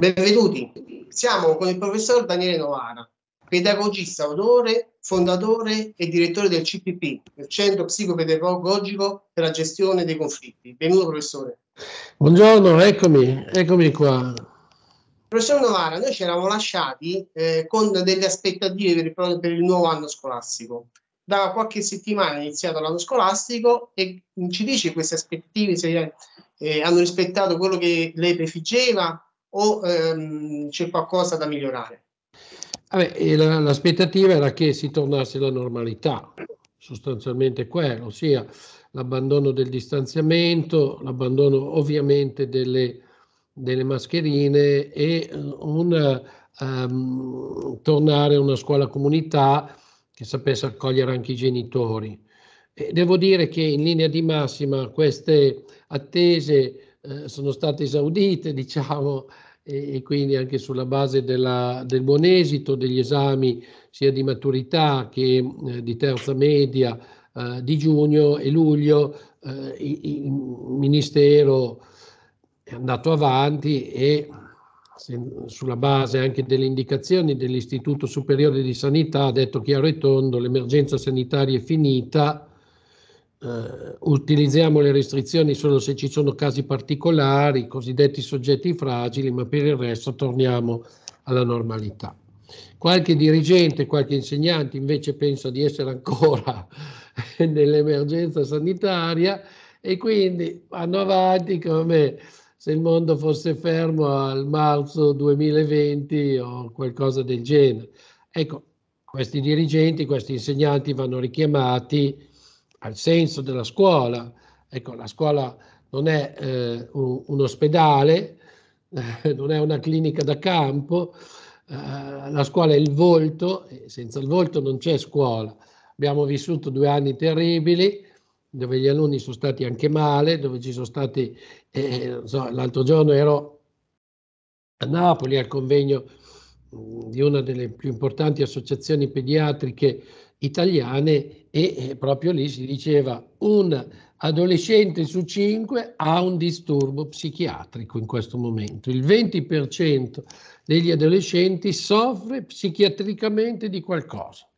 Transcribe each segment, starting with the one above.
Benvenuti, siamo con il professor Daniele Novara, pedagogista, autore, fondatore e direttore del CPP, il Centro Psicopedagogico per la gestione dei conflitti. Benvenuto professore. Buongiorno, eccomi, eccomi qua. Professor Novara, noi ci eravamo lasciati eh, con delle aspettative per il, per il nuovo anno scolastico. Da qualche settimana è iniziato l'anno scolastico e mm, ci dice queste aspettative se eh, hanno rispettato quello che lei prefiggeva o ehm, c'è qualcosa da migliorare? Vabbè, la, l'aspettativa era che si tornasse alla normalità, sostanzialmente quello, ossia l'abbandono del distanziamento, l'abbandono ovviamente delle, delle mascherine e eh, un um, tornare a una scuola comunità che sapesse accogliere anche i genitori. E devo dire che in linea di massima queste attese eh, sono state esaudite, diciamo, e, e quindi anche sulla base della, del buon esito degli esami sia di maturità che eh, di terza media eh, di giugno e luglio, eh, il Ministero è andato avanti e sulla base anche delle indicazioni dell'Istituto Superiore di Sanità ha detto chiaro e tondo l'emergenza sanitaria è finita, eh, utilizziamo le restrizioni solo se ci sono casi particolari, i cosiddetti soggetti fragili, ma per il resto torniamo alla normalità. Qualche dirigente, qualche insegnante invece pensa di essere ancora nell'emergenza sanitaria e quindi vanno avanti come se il mondo fosse fermo al marzo 2020 o qualcosa del genere. Ecco, questi dirigenti, questi insegnanti vanno richiamati al senso della scuola. Ecco, la scuola non è eh, un, un, ospedale, eh, non è una clinica da campo, eh, la scuola è il volto, e senza il volto non c'è scuola. Abbiamo vissuto due anni terribili dove gli alunni sono stati anche male, dove ci sono stati, eh, so, l'altro giorno ero a Napoli al convegno mm, di una delle più importanti associazioni pediatriche italiane e eh, proprio lì si diceva un adolescente su cinque ha un disturbo psichiatrico in questo momento. Il 20% degli adolescenti soffre psichiatricamente di qualcosa.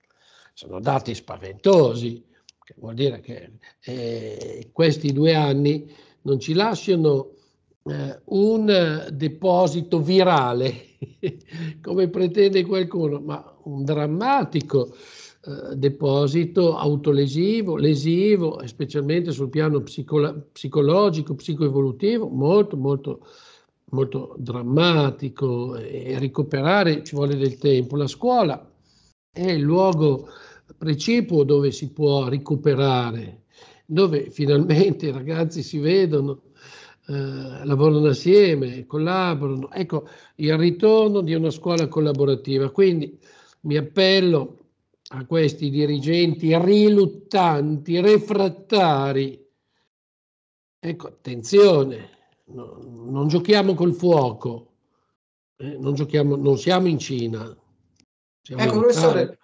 Sono dati spaventosi, che vuol dire che eh, questi due anni non ci lasciano eh, un deposito virale, come pretende qualcuno, ma un drammatico eh, deposito autolesivo, lesivo, specialmente sul piano psicolo- psicologico, psicoevolutivo, molto, molto, molto drammatico e recuperare ci vuole del tempo. La scuola è il luogo precipuo dove si può recuperare, dove finalmente i ragazzi si vedono, eh, lavorano assieme, collaborano. Ecco il ritorno di una scuola collaborativa. Quindi mi appello a questi dirigenti riluttanti, refrattari. Ecco, attenzione, no, non giochiamo col fuoco, eh, non, giochiamo, non siamo in Cina. Siamo ecco, in professore,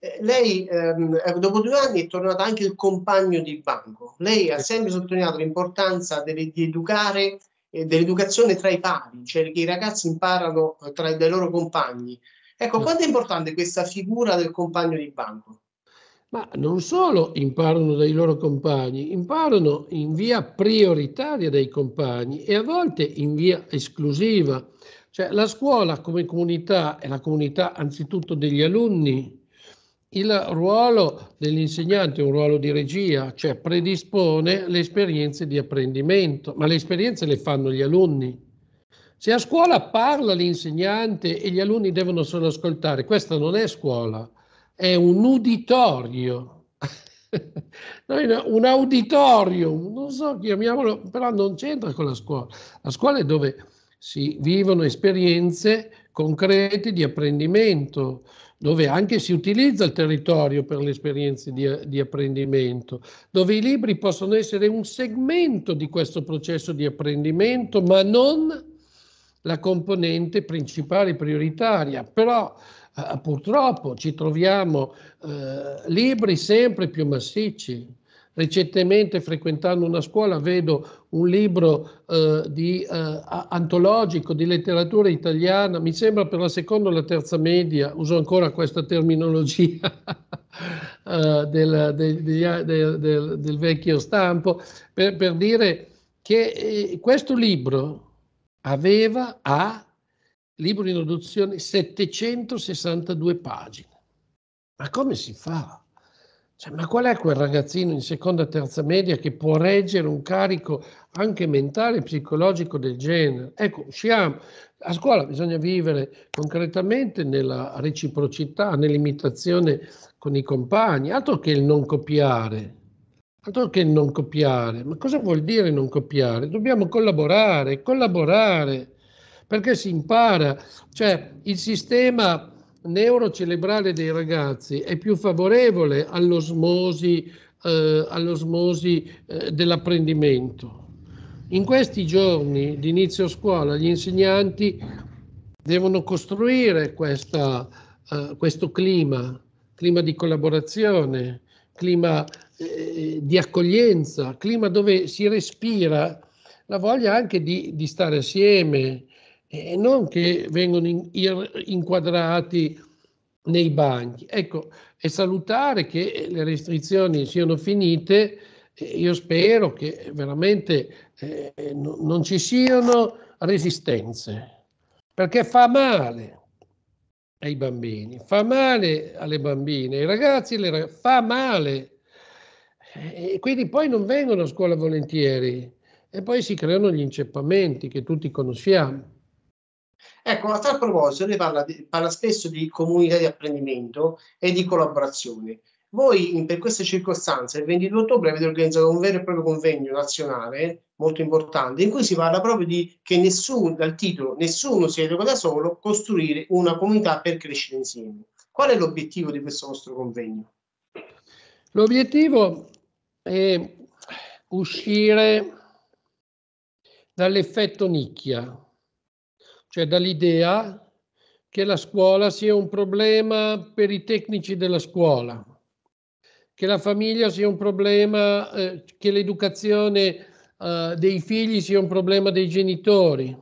eh, lei ehm, eh, dopo due anni è tornato anche il compagno di banco. Lei ha sempre sottolineato l'importanza delle, di educare eh, dell'educazione tra i pari, cioè che i ragazzi imparano tra i loro compagni. Ecco, quanto è importante questa figura del compagno di banco? Ma non solo imparano dai loro compagni, imparano in via prioritaria dai compagni e a volte in via esclusiva. Cioè la scuola come comunità è la comunità anzitutto degli alunni. Il ruolo dell'insegnante è un ruolo di regia, cioè predispone le esperienze di apprendimento, ma le esperienze le fanno gli alunni. Se a scuola parla l'insegnante e gli alunni devono solo ascoltare, questa non è scuola, è un uditorio. un auditorium, non so, chiamiamolo, però non c'entra con la scuola. La scuola è dove si vivono esperienze concrete di apprendimento, dove anche si utilizza il territorio per le esperienze di, di, apprendimento, dove i libri possono essere un segmento di questo processo di apprendimento, ma non la componente principale e prioritaria, però eh, eh, purtroppo ci troviamo eh, libri sempre più massicci. Recentemente frequentando una scuola vedo un libro eh, di, eh, antologico di letteratura italiana, mi sembra per la seconda o la terza media, uso ancora questa terminologia eh, del, del, del, del, vecchio stampo, per, per dire che questo libro aveva a libro di introduzione 762 pagine. Ma come si fa? Cioè, ma qual è quel ragazzino in seconda e terza media che può reggere un carico anche mentale e psicologico del genere? Ecco, usciamo. A scuola bisogna vivere concretamente nella reciprocità, nell'imitazione con i compagni, altro che il non copiare. Altro che non copiare. Ma cosa vuol dire non copiare? Dobbiamo collaborare, collaborare, perché si impara. Cioè, il sistema neurocelebrale dei ragazzi è più favorevole all'osmosi, eh, all'osmosi eh, dell'apprendimento. In questi giorni di inizio scuola gli insegnanti devono costruire questa, eh, questo clima, clima di collaborazione, clima eh, di accoglienza, clima dove si respira la voglia anche di, di stare assieme e non che vengono in, in, inquadrati nei banchi. Ecco, è salutare che le restrizioni siano finite, eh, io spero che veramente eh, non ci siano resistenze, perché fa male ai bambini, fa male alle bambine, ai ragazzi, fa male e quindi poi non vengono a scuola volentieri e poi si creano gli inceppamenti che tutti conosciamo. Ecco, a tal proposito, lei parla, di, parla spesso di comunità di apprendimento e di collaborazione. Voi in, per queste circostanze, il 22 ottobre, avete organizzato un vero e proprio convegno nazionale molto importante in cui si parla proprio di che nessuno, dal titolo Nessuno si educa da solo, costruire una comunità per crescere insieme. Qual è l'obiettivo di questo vostro convegno? L'obiettivo e uscire dall'effetto nicchia, cioè dall'idea che la scuola sia un problema per i tecnici della scuola, che la famiglia sia un problema, eh, che l'educazione eh, dei figli sia un problema dei genitori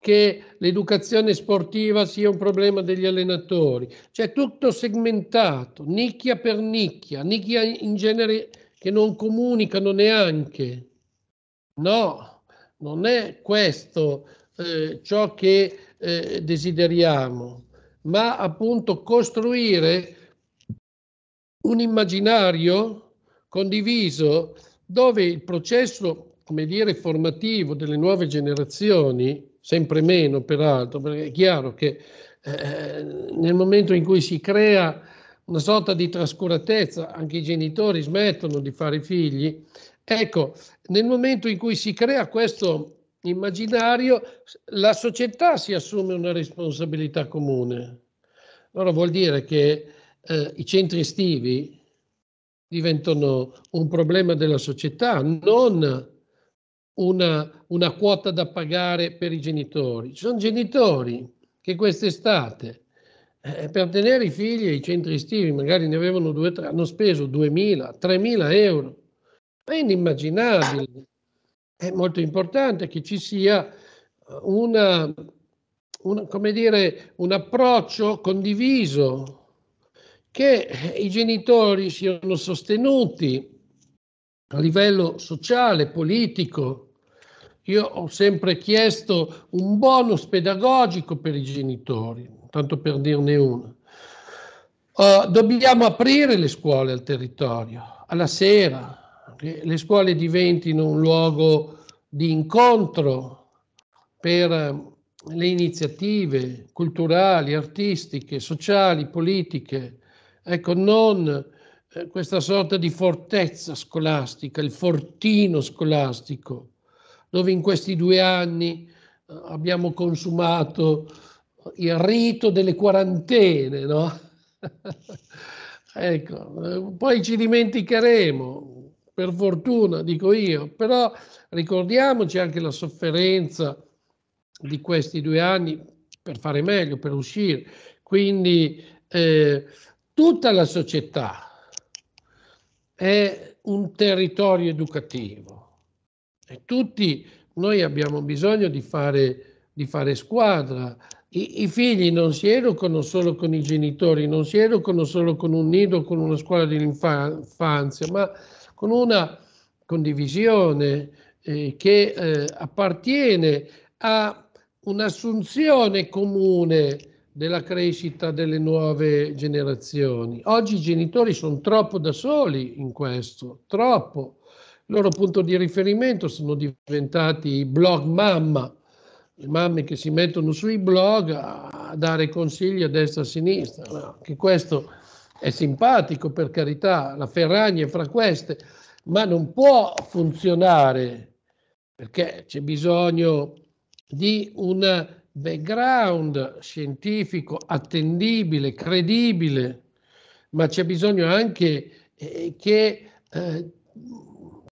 che l'educazione sportiva sia un problema degli allenatori, cioè tutto segmentato, nicchia per nicchia, nicchia in genere che non comunicano neanche. No, non è questo eh, ciò che eh, desideriamo, ma appunto costruire un immaginario condiviso dove il processo, come dire, formativo delle nuove generazioni sempre meno peraltro, perché è chiaro che eh, nel momento in cui si crea una sorta di trascuratezza, anche i genitori smettono di fare figli. Ecco, nel momento in cui si crea questo immaginario, la società si assume una responsabilità comune. Allora vuol dire che eh, i centri estivi diventano un problema della società, non una, una quota da pagare per i genitori, ci sono genitori che quest'estate eh, per tenere i figli ai centri estivi, magari ne avevano due tre, hanno speso 2.000, 3.000 euro. È inimmaginabile. È molto importante che ci sia una, una, come dire, un approccio condiviso, che i genitori siano sostenuti a livello sociale, politico, io ho sempre chiesto un bonus pedagogico per i genitori, tanto per dirne uno. Uh, dobbiamo aprire le scuole al territorio, alla sera, che le scuole diventino un luogo di incontro per eh, le iniziative culturali, artistiche, sociali, politiche. Ecco, non eh, questa sorta di fortezza scolastica, il fortino scolastico, dove in questi due anni eh, abbiamo consumato il rito delle quarantene, no? ecco, eh, poi ci dimenticheremo, per fortuna, dico io, però ricordiamoci anche la sofferenza di questi due anni per fare meglio, per uscire. Quindi eh, tutta la società è un territorio educativo e tutti noi abbiamo bisogno di fare, di fare squadra. I, I, figli non si educano solo con i genitori, non si educano solo con un nido, con una scuola dell'infanzia, ma con una condivisione eh, che eh, appartiene a un'assunzione comune della crescita delle nuove generazioni. Oggi i genitori sono troppo da soli in questo, troppo. Il loro punto di riferimento sono diventati i blog mamma, le mamme che si mettono sui blog a dare consigli a destra e a sinistra. Anche questo è simpatico, per carità, la Ferragna è fra queste, ma non può funzionare perché c'è bisogno di un background scientifico attendibile, credibile, ma c'è bisogno anche eh, che eh,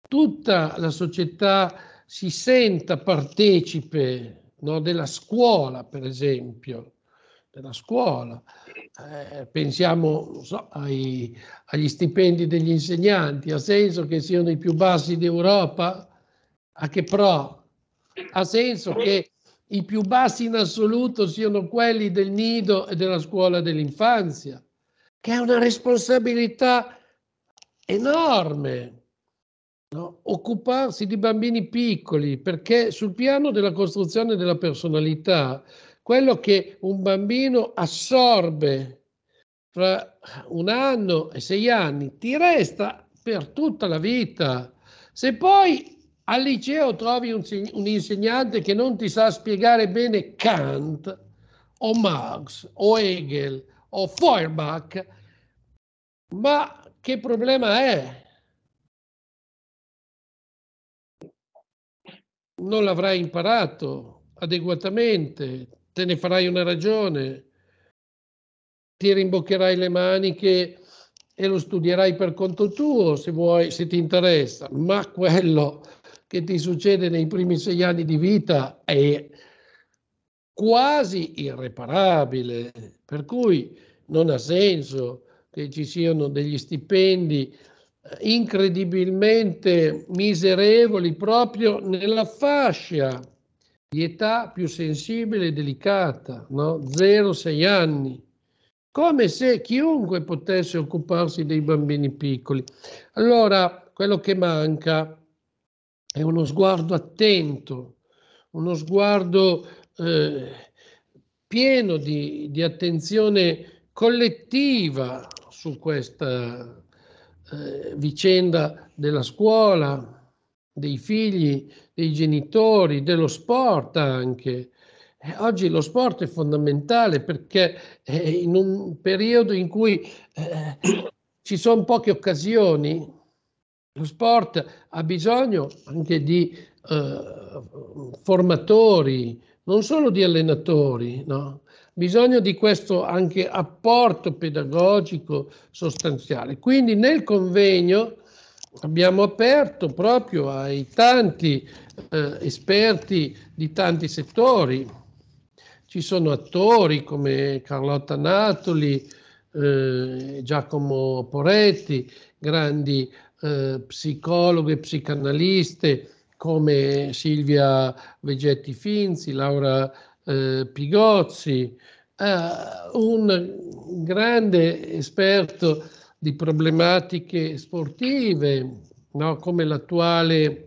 tutta la società si senta partecipe no, della scuola, per esempio, della scuola. Eh, pensiamo so, ai, agli stipendi degli insegnanti, ha senso che siano i più bassi d'Europa? A che pro? Ha senso che i più bassi in assoluto siano quelli del nido e della scuola dell'infanzia, che è una responsabilità enorme no? occuparsi di bambini piccoli, perché sul piano della costruzione della personalità, quello che un bambino assorbe fra un anno e sei anni ti resta per tutta la vita. Se poi al liceo trovi un, un, insegnante che non ti sa spiegare bene Kant o Marx o Hegel o Feuerbach, ma che problema è? non l'avrai imparato adeguatamente, te ne farai una ragione, ti rimboccherai le maniche e lo studierai per conto tuo se vuoi, se ti interessa, ma quello che ti succede nei primi sei anni di vita è quasi irreparabile, per cui non ha senso che ci siano degli stipendi incredibilmente miserevoli proprio nella fascia di età più sensibile e delicata, no? 0-6 anni, come se chiunque potesse occuparsi dei bambini piccoli. Allora, quello che manca è uno sguardo attento, uno sguardo eh, pieno di, di attenzione collettiva su questa eh, vicenda della scuola, dei figli, dei genitori, dello sport anche. Eh, oggi lo sport è fondamentale perché eh, in un periodo in cui eh, ci sono poche occasioni, lo sport ha bisogno anche di eh, formatori, non solo di allenatori, no? bisogna di questo anche apporto pedagogico sostanziale. Quindi nel convegno abbiamo aperto proprio ai tanti eh, esperti di tanti settori. Ci sono attori come Carlotta Natoli, eh, Giacomo Poretti, grandi eh, psicologhe, psicanaliste, come Silvia Vegetti Finzi, Laura eh, Pigozzi, eh, un grande esperto di problematiche sportive, no? come l'attuale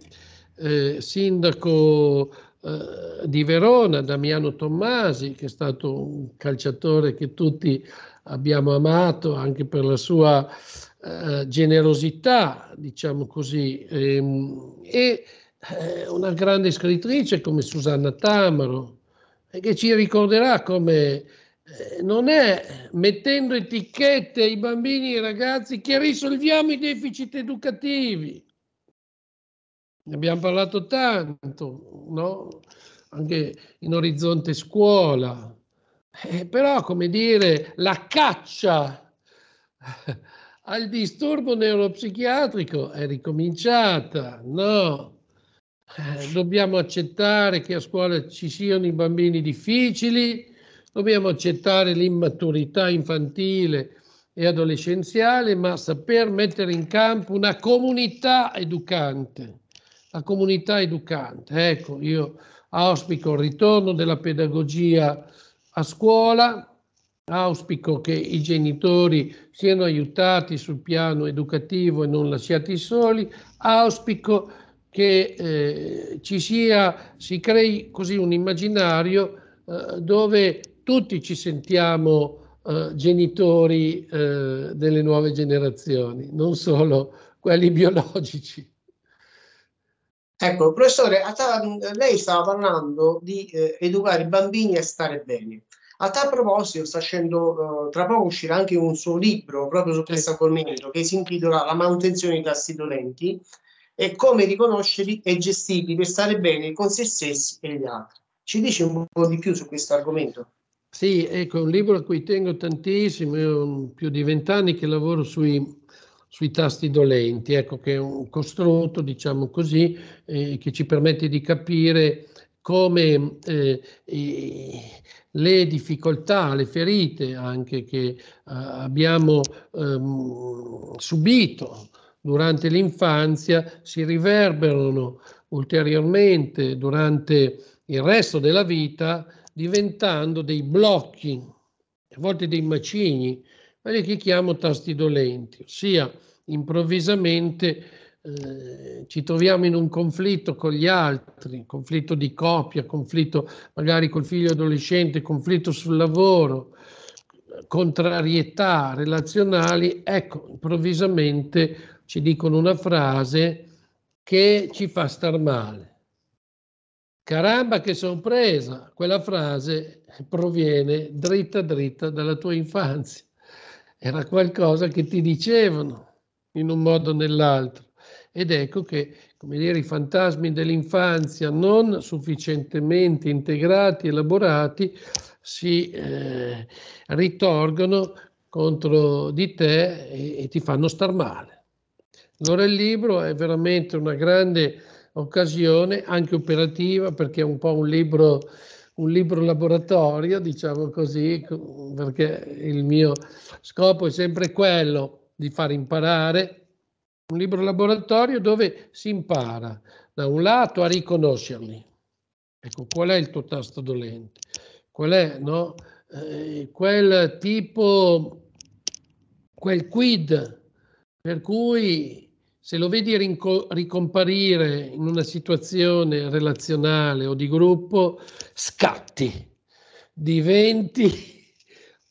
eh, sindaco eh, di Verona, Damiano Tommasi, che è stato un calciatore che tutti abbiamo amato anche per la sua eh, generosità, diciamo così. Ehm, e eh, una grande scrittrice come Susanna Tamaro, eh, che ci ricorderà come eh, non è mettendo etichette ai bambini e ai ragazzi che risolviamo i deficit educativi. Ne abbiamo parlato tanto, no? anche in orizzonte scuola. Eh, però, come dire, la caccia al disturbo neuropsichiatrico è ricominciata, no? Eh, dobbiamo accettare che a scuola ci siano i bambini difficili, dobbiamo accettare l'immaturità infantile e adolescenziale, ma saper mettere in campo una comunità educante. La comunità educante, ecco, io auspico il ritorno della pedagogia a scuola, auspico che i genitori siano aiutati sul piano educativo e non lasciati soli, auspico che eh, ci sia, si crei così un immaginario eh, dove tutti ci sentiamo eh, genitori eh, delle nuove generazioni, non solo quelli biologici. Ecco, professore, lei stava parlando di eh, educare i bambini a stare bene. A tal proposito, sta scendo, eh, tra poco uscirà anche un suo libro proprio su questo argomento che si intitola La manutenzione dei tassi dolenti, e come riconoscerli e gestirli per stare bene con se stessi e gli altri. Ci dici un po' di più su questo argomento? Sì, ecco, è un libro a cui tengo tantissimo, io più di vent'anni che lavoro sui, sui, tasti dolenti, ecco che è un costrutto, diciamo così, eh, che ci permette di capire come eh, eh, le difficoltà, le ferite anche che eh, abbiamo ehm, subito durante l'infanzia si riverberano ulteriormente durante il resto della vita diventando dei blocchi, a volte dei macigni, quelli che chiamo tasti dolenti, ossia improvvisamente eh, ci troviamo in un conflitto con gli altri, conflitto di coppia, conflitto magari col figlio adolescente, conflitto sul lavoro, contrarietà relazionali, ecco, improvvisamente ci dicono una frase che ci fa star male. Caramba che sorpresa! Quella frase proviene dritta dritta dalla tua infanzia. Era qualcosa che ti dicevano in un modo o nell'altro. Ed ecco che, come dire, i fantasmi dell'infanzia non sufficientemente integrati, elaborati, si eh, ritorgono contro di te e, e ti fanno star male. Allora il libro è veramente una grande occasione, anche operativa, perché è un po' un libro, un libro laboratorio, diciamo così, perché il mio scopo è sempre quello di far imparare. Un libro laboratorio dove si impara da un lato a riconoscerli. Ecco, qual è il tuo tasto dolente? Qual è no? eh, quel tipo, quel quid per cui se lo vedi rinco- ricomparire in una situazione relazionale o di gruppo, scatti, diventi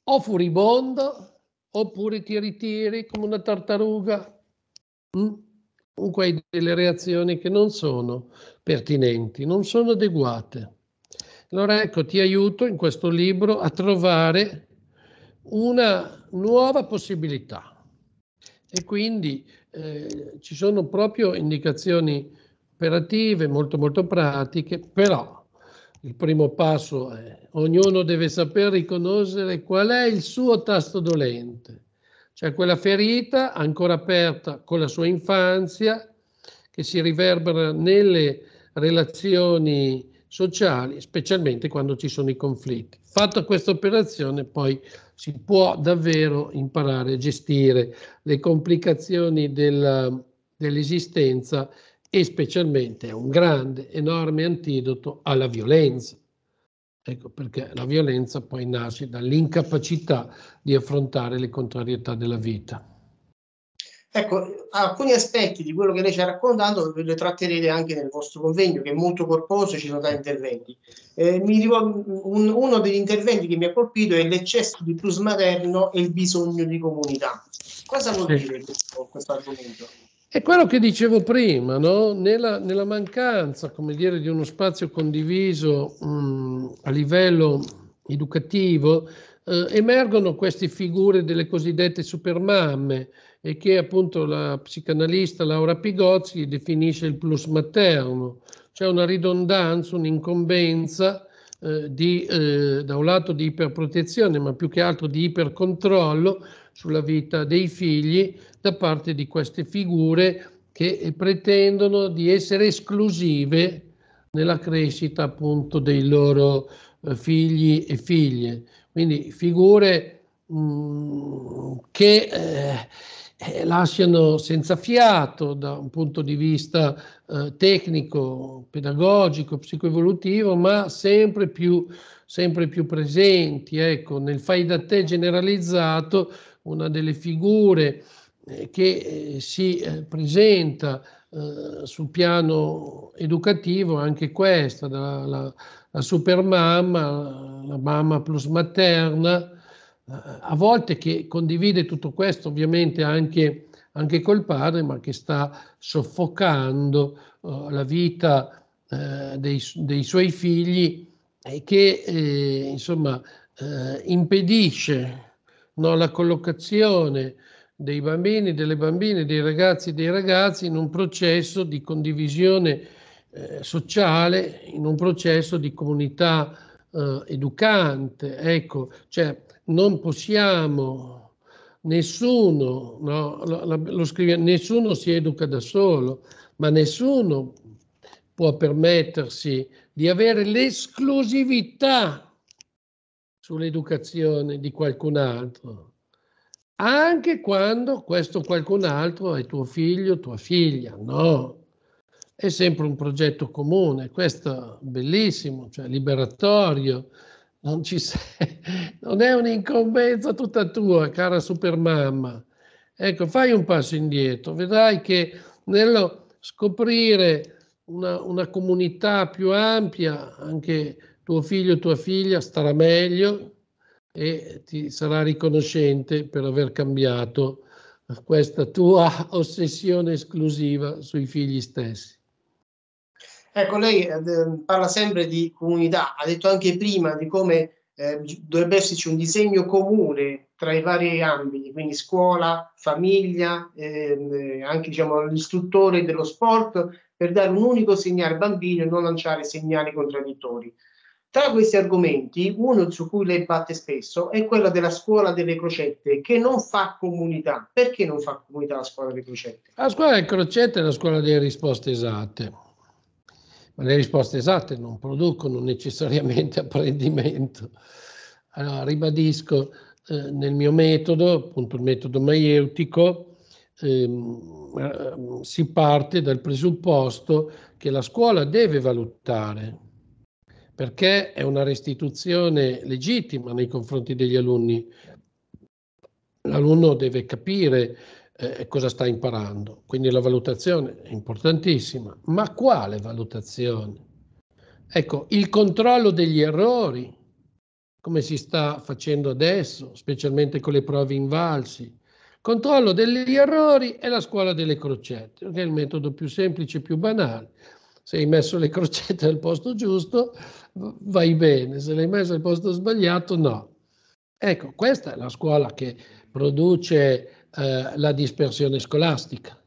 o furibondo oppure ti ritiri come una tartaruga. Mm? Comunque hai delle reazioni che non sono pertinenti, non sono adeguate. Allora ecco, ti aiuto in questo libro a trovare una nuova possibilità. E quindi eh, ci sono proprio indicazioni operative molto molto pratiche, però il primo passo è ognuno deve saper riconoscere qual è il suo tasto dolente, cioè quella ferita ancora aperta con la sua infanzia che si riverbera nelle relazioni sociali, specialmente quando ci sono i conflitti. Fatta questa operazione poi si può davvero imparare a gestire le complicazioni del, dell'esistenza e specialmente è un grande, enorme antidoto alla violenza. Ecco perché la violenza poi nasce dall'incapacità di affrontare le contrarietà della vita. Ecco, alcuni aspetti di quello che lei ci ha raccontato le tratterete anche nel vostro convegno, che è molto corposo, ci sono tanti interventi. Eh, un, uno degli interventi che mi ha colpito è l'eccesso di plus materno e il bisogno di comunità. Cosa vuol dire questo, questo argomento? È quello che dicevo prima, no? nella, nella, mancanza dire, di uno spazio condiviso mh, mm, a livello educativo, eh, emergono queste figure delle cosiddette supermamme e che appunto la psicanalista Laura Pigozzi definisce il plus materno, cioè una ridondanza, un'incombenza eh, di, eh, da un lato di iperprotezione, ma più che altro di ipercontrollo sulla vita dei figli da parte di queste figure che pretendono di essere esclusive nella crescita appunto dei loro eh, figli e figlie. Quindi figure mm, che eh, eh, lasciano senza fiato da un punto di vista eh, tecnico, pedagogico, psicoevolutivo, ma sempre più, sempre più presenti. Ecco, nel fai da te generalizzato, una delle figure eh, che eh, si presenta eh, sul piano educativo anche questa, dalla, la super mamma, la mamma plus materna, eh, a volte che condivide tutto questo ovviamente anche, anche col padre, ma che sta soffocando uh, la vita uh, dei, dei, suoi figli e che eh, insomma eh, impedisce no, la collocazione dei bambini, delle bambine, dei ragazzi, dei ragazzi in un processo di condivisione eh, sociale in un processo di comunità eh, educante. Ecco, cioè non possiamo, nessuno, no, lo, lo scrive, nessuno si educa da solo, ma nessuno può permettersi di avere l'esclusività sull'educazione di qualcun altro, anche quando questo qualcun altro è tuo figlio, tua figlia, no? è sempre un progetto comune, questo bellissimo, cioè liberatorio, non, ci sei, non è un'incombenza tutta tua, cara supermamma. Ecco, fai un passo indietro, vedrai che nello scoprire una, una comunità più ampia, anche tuo figlio o tua figlia starà meglio e ti sarà riconoscente per aver cambiato questa tua ossessione esclusiva sui figli stessi. Ecco, lei eh, parla sempre di comunità, ha detto anche prima di come eh, dovrebbe esserci un disegno comune tra i vari ambiti, quindi scuola, famiglia, ehm, eh, anche diciamo, l'istruttore dello sport, per dare un unico segnale al bambino e non lanciare segnali contraddittori. Tra questi argomenti, uno su cui lei batte spesso è quello della scuola delle crocette, che non fa comunità. Perché non fa comunità la scuola delle crocette? La scuola delle crocette è la scuola delle risposte esatte ma le risposte esatte non producono necessariamente apprendimento. Allora, ribadisco, eh, nel mio metodo, appunto il metodo maieutico, ehm, ehm, si parte dal presupposto che la scuola deve valutare, perché è una restituzione legittima nei confronti degli alunni. L'alunno deve capire eh, cosa sta imparando. Quindi la valutazione è importantissima, ma quale valutazione? Ecco, il controllo degli errori, come si sta facendo adesso, specialmente con le prove invalsi. Controllo degli errori e la scuola delle crocette, che è il metodo più semplice e più banale. Se hai messo le crocette al posto giusto, vai bene, se le hai messe al posto sbagliato, no. Ecco, questa è la scuola che produce eh, la dispersione scolastica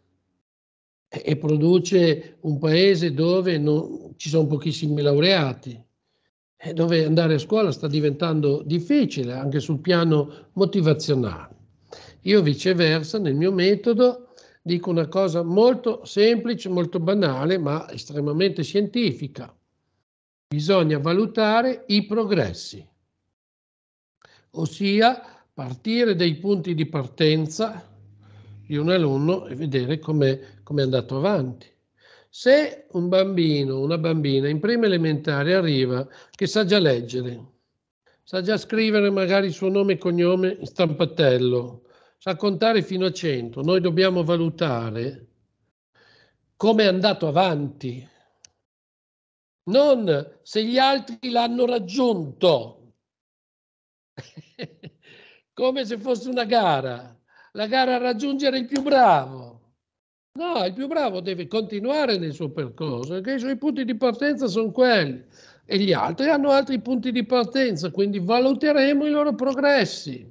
e produce un paese dove non, ci sono pochissimi laureati, e dove andare a scuola sta diventando difficile anche sul piano motivazionale. Io viceversa nel mio metodo dico una cosa molto semplice, molto banale, ma estremamente scientifica. Bisogna valutare i progressi, ossia partire dai punti di partenza di un alunno e vedere come è andato avanti. Se un bambino, una bambina in prima elementare arriva che sa già leggere, sa già scrivere magari il suo nome e cognome in stampatello, sa contare fino a 100, noi dobbiamo valutare come è andato avanti, non se gli altri l'hanno raggiunto. come se fosse una gara, la gara a raggiungere il più bravo. No, il più bravo deve continuare nel suo percorso, perché i suoi punti di partenza sono quelli e gli altri hanno altri punti di partenza, quindi valuteremo i loro progressi.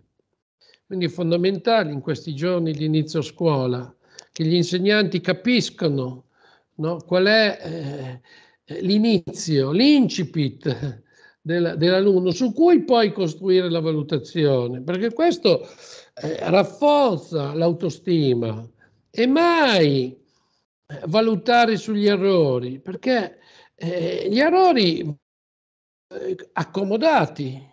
Quindi è fondamentale in questi giorni di inizio scuola che gli insegnanti capiscano no, qual è eh, l'inizio, l'incipit del, dell'alunno su cui poi costruire la valutazione, perché questo eh, rafforza l'autostima e mai valutare sugli errori, perché eh, gli errori eh, accomodati,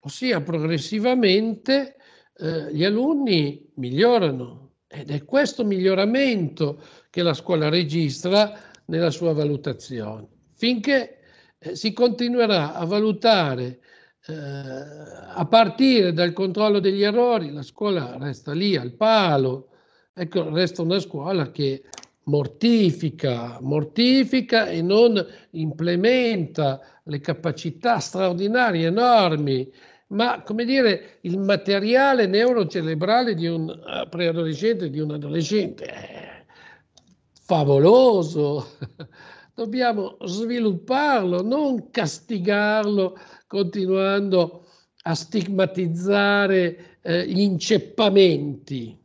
ossia progressivamente eh, gli alunni migliorano ed è questo miglioramento che la scuola registra nella sua valutazione, finché eh, si continuerà a valutare eh, a partire dal controllo degli errori, la scuola resta lì al palo, ecco, resta una scuola che mortifica, mortifica e non implementa le capacità straordinarie, enormi, ma come dire il materiale neurocerebrale di un eh, preadolescente, di un adolescente, è favoloso. dobbiamo svilupparlo, non castigarlo continuando a stigmatizzare eh, gli inceppamenti.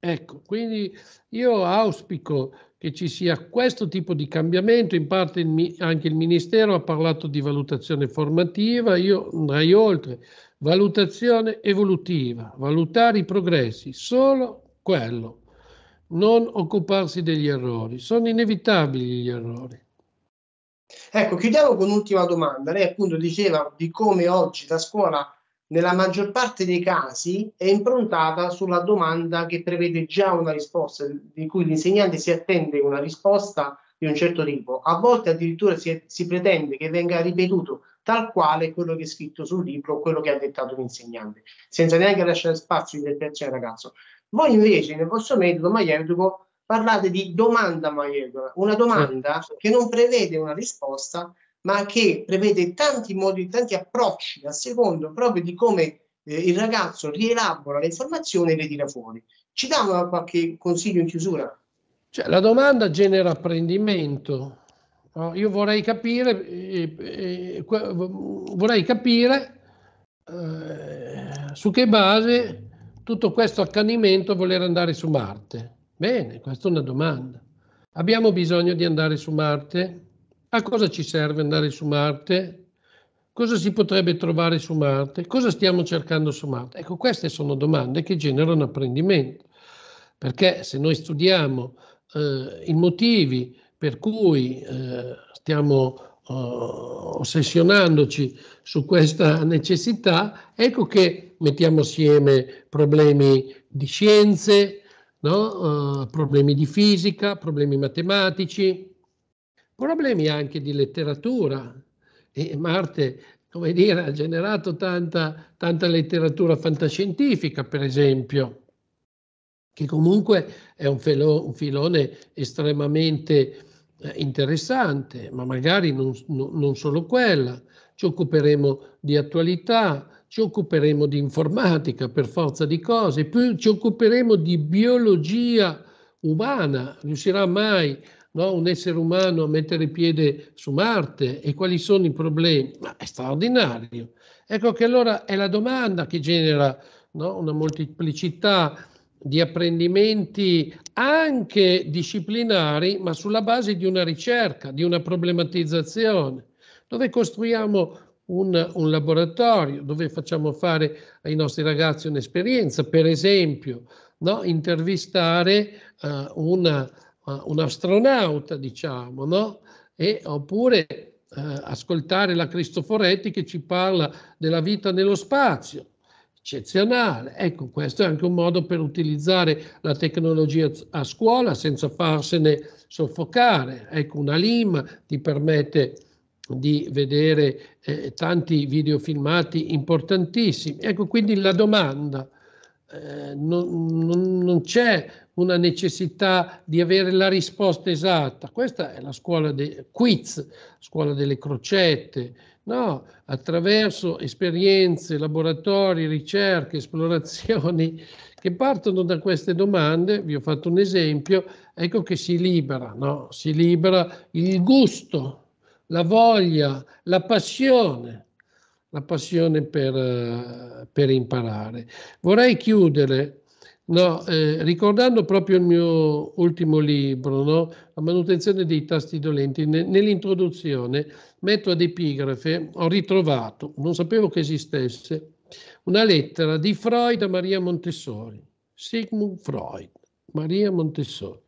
Ecco, quindi io auspico che ci sia questo tipo di cambiamento, in parte il, anche il Ministero ha parlato di valutazione formativa, io andrei oltre, valutazione evolutiva, valutare i progressi, solo quello non occuparsi degli errori. Sono inevitabili gli errori. Ecco, chiudiamo con un'ultima domanda. Lei appunto diceva di come oggi la scuola nella maggior parte dei casi è improntata sulla domanda che prevede già una risposta, di cui l'insegnante si attende una risposta di un certo tipo. A volte addirittura si, si pretende che venga ripetuto tal quale quello che è scritto sul libro o quello che ha dettato l'insegnante, senza neanche lasciare spazio di interpretazione al ragazzo. Voi invece nel vostro metodo maieutico parlate di domanda maieutica, una domanda sì. che non prevede una risposta, ma che prevede tanti modi, tanti approcci a secondo proprio di come eh, il ragazzo rielabora le informazioni e le tira fuori. Ci dà qualche consiglio in chiusura? Cioè, la domanda genera apprendimento. No? Io vorrei capire, eh, eh, vorrei capire eh, su che base tutto questo accanimento a voler andare su Marte? Bene, questa è una domanda. Abbiamo bisogno di andare su Marte? A cosa ci serve andare su Marte? Cosa si potrebbe trovare su Marte? Cosa stiamo cercando su Marte? Ecco, queste sono domande che generano apprendimento, perché se noi studiamo eh, i motivi per cui eh, stiamo eh, ossessionandoci su questa necessità, ecco che mettiamo assieme problemi di scienze, no? uh, problemi di fisica, problemi matematici, problemi anche di letteratura. E Marte, come dire, ha generato tanta, tanta letteratura fantascientifica, per esempio, che comunque è un, filo, un filone estremamente eh, interessante, ma magari non, non solo quella. Ci occuperemo di attualità, ci occuperemo di informatica per forza di cose, più ci occuperemo di biologia umana. Riuscirà mai no, un essere umano a mettere piede su Marte e quali sono i problemi? Ma è straordinario. Ecco che allora è la domanda che genera no, una molteplicità di apprendimenti anche disciplinari, ma sulla base di una ricerca, di una problematizzazione, dove costruiamo un, un laboratorio, dove facciamo fare ai nostri ragazzi un'esperienza, per esempio, no? intervistare uh, eh, una, uh, eh, un astronauta, diciamo, no? e, oppure uh, ascoltare la Cristoforetti che ci parla della vita nello spazio eccezionale. Ecco, questo è anche un modo per utilizzare la tecnologia a scuola senza farsene soffocare. Ecco, una LIM ti permette di vedere eh, tanti videofilmati importantissimi. Ecco quindi la domanda eh, non, non, non, c'è una necessità di avere la risposta esatta. Questa è la scuola dei quiz, scuola delle crocette. No, attraverso esperienze, laboratori, ricerche, esplorazioni che partono da queste domande, vi ho fatto un esempio, ecco che si libera, no? si libera il gusto, la voglia, la passione la passione per, eh, per imparare. Vorrei chiudere no, eh, ricordando proprio il mio ultimo libro, no? La manutenzione dei tasti dolenti. Ne, nell'introduzione metto ad epigrafe, ho ritrovato, non sapevo che esistesse, una lettera di Freud a Maria Montessori, Sigmund Freud, Maria Montessori.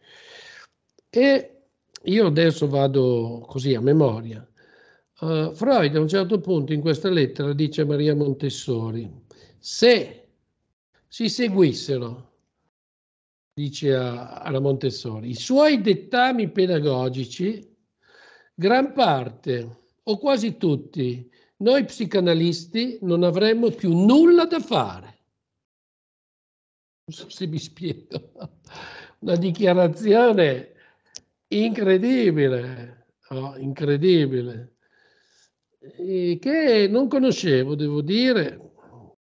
E io adesso vado così a memoria. Uh, Freud a un certo punto in questa lettera dice a Maria Montessori, se si seguissero, dice a, alla Montessori, i suoi dettami pedagogici, gran parte o quasi tutti noi psicanalisti non avremmo più nulla da fare. Non so se mi spiego. Una dichiarazione incredibile, oh, incredibile che non conoscevo, devo dire.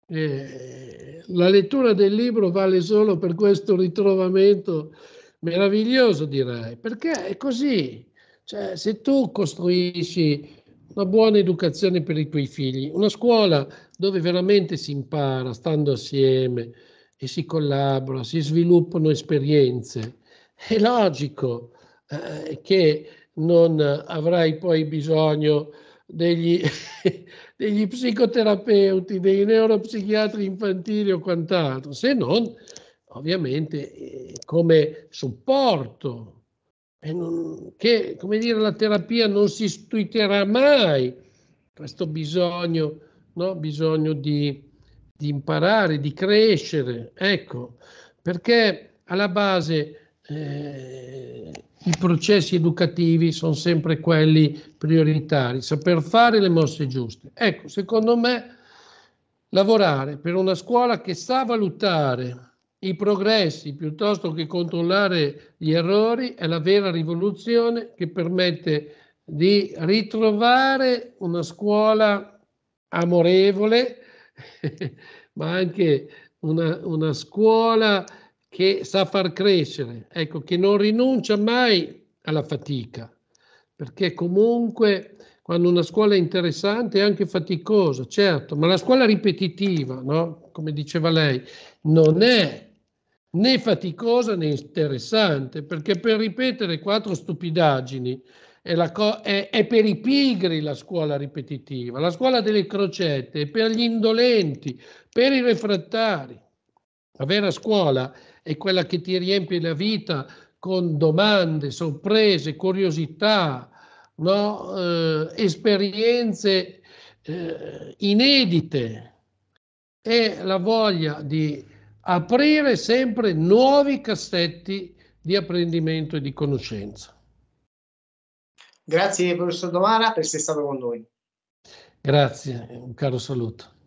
Eh, la lettura del libro vale solo per questo ritrovamento meraviglioso, direi, perché è così. Cioè, se tu costruisci una buona educazione per i tuoi figli, una scuola dove veramente si impara stando assieme e si collabora, si sviluppano esperienze, è logico eh, che non avrai poi bisogno degli, degli psicoterapeuti, dei neuropsichiatri infantili o quant'altro, se non ovviamente eh, come supporto non, che come dire, la terapia non si sostituirà mai questo bisogno, no? bisogno di, di, imparare, di crescere, ecco, perché alla base eh, i processi educativi sono sempre quelli prioritari, saper fare le mosse giuste. Ecco, secondo me lavorare per una scuola che sa valutare i progressi piuttosto che controllare gli errori è la vera rivoluzione che permette di ritrovare una scuola amorevole, ma anche una, una scuola che sa far crescere, ecco, che non rinuncia mai alla fatica, perché comunque quando una scuola è interessante è anche faticosa, certo, ma la scuola ripetitiva, no? come diceva lei, non è né faticosa né interessante, perché per ripetere quattro stupidaggini è, co- è, è, per i pigri la scuola ripetitiva, la scuola delle crocette, è per gli indolenti, per i refrattari. La vera scuola è quella che ti riempie la vita con domande, sorprese, curiosità, no? eh, esperienze eh, inedite e la voglia di aprire sempre nuovi cassetti di apprendimento e di conoscenza. Grazie professor Domara per essere stato con noi. Grazie, un caro saluto.